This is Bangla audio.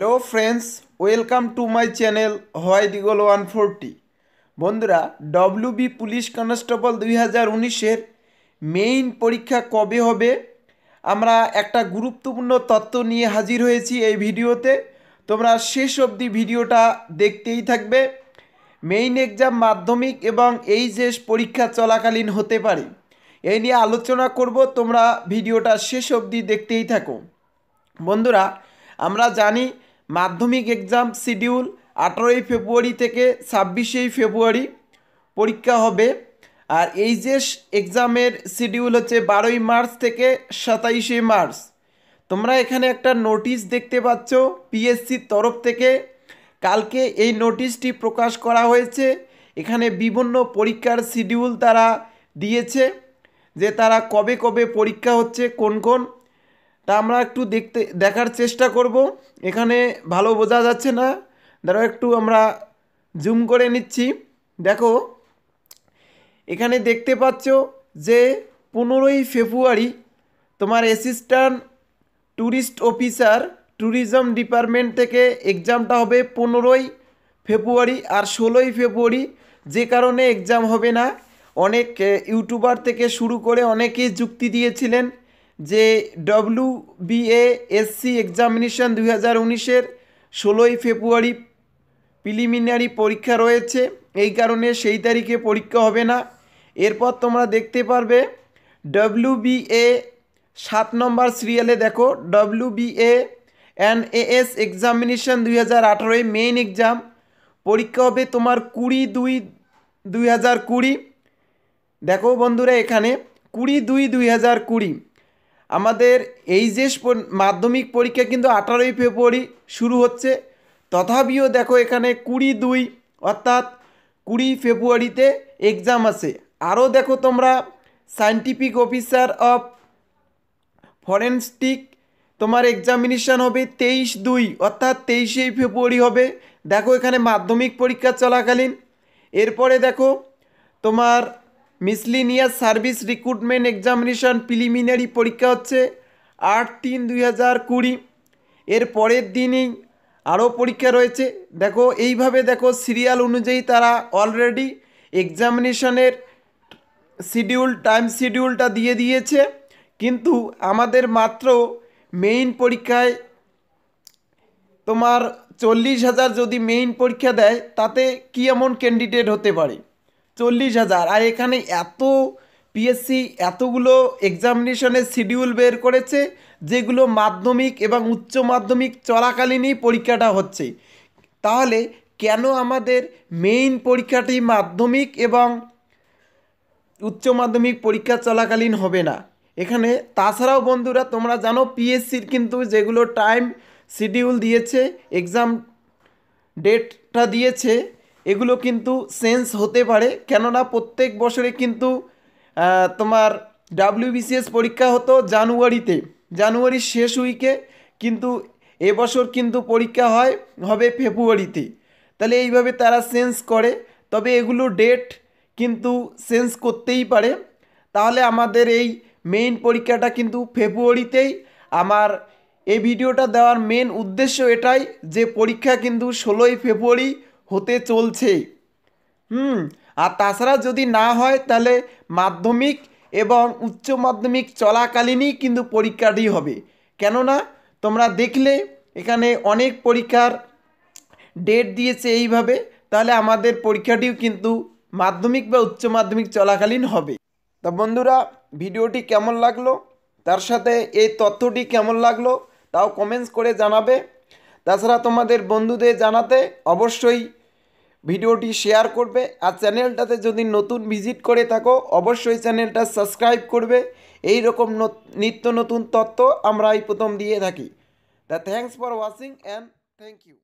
hello friends welcome to my channel white eagle one forty বন্ধুরা ডব্লিউবি পুলিশ কনস্টেবল দুই হাজার উনিশের মেইন পরীক্ষা কবে হবে আমরা একটা গুরুত্বপূর্ণ তত্ত্ব নিয়ে হাজির হয়েছি এই ভিডিওতে তোমরা শেষ অবধি ভিডিওটা দেখতেই থাকবে মেইন এক্সাম মাধ্যমিক এবং এইচএস পরীক্ষা চলাকালীন হতে পারে এই নিয়ে আলোচনা করব তোমরা ভিডিওটা শেষ অবধি দেখতেই থাকো বন্ধুরা আমরা জানি মাধ্যমিক এক্সাম শিডিউল আঠেরোই ফেব্রুয়ারি থেকে ছাব্বিশেই ফেব্রুয়ারি পরীক্ষা হবে আর এইচএস এক্সামের শিডিউল হচ্ছে বারোই মার্চ থেকে সাতাইশে মার্চ তোমরা এখানে একটা নোটিশ দেখতে পাচ্ছ পিএসসির তরফ থেকে কালকে এই নোটিশটি প্রকাশ করা হয়েছে এখানে বিভিন্ন পরীক্ষার শিডিউল তারা দিয়েছে যে তারা কবে কবে পরীক্ষা হচ্ছে কোন কোন তা আমরা একটু দেখতে দেখার চেষ্টা করব এখানে ভালো বোঝা যাচ্ছে না ধরো একটু আমরা জুম করে নিচ্ছি দেখো এখানে দেখতে পাচ্ছ যে পনেরোই ফেব্রুয়ারি তোমার assistant tourist officer tourism department থেকে এক্সামটা হবে পনেরোই ফেব্রুয়ারি আর ষোলোই ফেব্রুয়ারি যে কারণে এক্সাম হবে না অনেক ইউটিউবার থেকে শুরু করে অনেকেই যুক্তি দিয়েছিলেন যে ডব্লু বিএ এসসি এক্সামিনেশান দুই হাজার উনিশের ষোলোই ফেব্রুয়ারি প্রিলিমিনারি পরীক্ষা রয়েছে এই কারণে সেই তারিখে পরীক্ষা হবে না এরপর তোমরা দেখতে পারবে ডব্লিউ বিএ সাত নম্বর সিরিয়ালে দেখো W BA and AS examination দুই হাজার আঠারোয় মেইন এক্সাম পরীক্ষা হবে তোমার কুড়ি দুই দুই হাজার কুড়ি দেখো বন্ধুরা এখানে কুড়ি দুই দুই হাজার কুড়ি আমাদের এই যে মাধ্যমিক পরীক্ষা কিন্তু আঠারোই ফেব্রুয়ারি শুরু হচ্ছে তথাপিও দেখো এখানে কুড়ি দুই অর্থাৎ কুড়ি ফেব্রুয়ারিতে এক্সাম আছে আরও দেখো তোমরা সায়েন্টিফিক অফিসার অফ ফরেনস্টিক তোমার এক্সামিনেশান হবে তেইশ দুই অর্থাৎ তেইশে ফেব্রুয়ারি হবে দেখো এখানে মাধ্যমিক পরীক্ষা চলাকালীন এরপরে দেখো তোমার miscellaneous service recruitment examination preliminary পরীক্ষা হচ্ছে আট তিন দুই হাজার কুড়ি এর পরের দিনেই আরও পরীক্ষা রয়েছে দেখো এইভাবে দেখো সিরিয়াল অনুযায়ী তারা অলরেডি এক্সামিনেশনের শিডিউল টাইম শিডিউলটা দিয়ে দিয়েছে কিন্তু আমাদের মাত্র মেইন পরীক্ষায় তোমার চল্লিশ হাজার যদি মেইন পরীক্ষা দেয় তাতে কি এমন ক্যান্ডিডেট হতে পারে চল্লিশ হাজার আর এখানে এত পিএসসি এতগুলো এক্সামিনেশনের শিডিউল বের করেছে যেগুলো মাধ্যমিক এবং উচ্চ মাধ্যমিক চলাকালীনই পরীক্ষাটা হচ্ছে তাহলে কেন আমাদের মেইন পরীক্ষাটি মাধ্যমিক এবং উচ্চ মাধ্যমিক পরীক্ষা চলাকালীন হবে না এখানে তাছাড়াও বন্ধুরা তোমরা জানো পিএসসির কিন্তু যেগুলো টাইম শিডিউল দিয়েছে এক্সাম ডেটটা দিয়েছে এগুলো কিন্তু সেন্স হতে পারে কেননা প্রত্যেক বছরে কিন্তু তোমার ডাব্লিউবিসিএস পরীক্ষা হতো জানুয়ারিতে জানুয়ারির শেষ উইকে কিন্তু এবছর কিন্তু পরীক্ষা হয় হবে ফেব্রুয়ারিতে তাহলে এইভাবে তারা সেন্স করে তবে এগুলো ডেট কিন্তু সেন্স করতেই পারে তাহলে আমাদের এই মেইন পরীক্ষাটা কিন্তু ফেব্রুয়ারিতেই আমার এই ভিডিওটা দেওয়ার মেন উদ্দেশ্য এটাই যে পরীক্ষা কিন্তু ষোলোই ফেব্রুয়ারি হতে চলছে হুম আর তাছাড়া যদি না হয় তাহলে মাধ্যমিক এবং উচ্চ মাধ্যমিক চলাকালীনই কিন্তু পরীক্ষাটি হবে কেননা তোমরা দেখলে এখানে অনেক পরীক্ষার ডেট দিয়েছে এইভাবে তাহলে আমাদের পরীক্ষাটিও কিন্তু মাধ্যমিক বা উচ্চ মাধ্যমিক চলাকালীন হবে তা বন্ধুরা ভিডিওটি কেমন লাগলো তার সাথে এই তথ্যটি কেমন লাগলো তাও কমেন্টস করে জানাবে তাছাড়া তোমাদের বন্ধুদের জানাতে অবশ্যই ভিডিওটি শেয়ার করবে আর চ্যানেলটাতে যদি নতুন ভিজিট করে থাকো অবশ্যই চ্যানেলটা সাবস্ক্রাইব করবে এই রকম নিত্য নতুন তত্ত্ব আমরা এই প্রথম দিয়ে থাকি the thanks for watching and thank you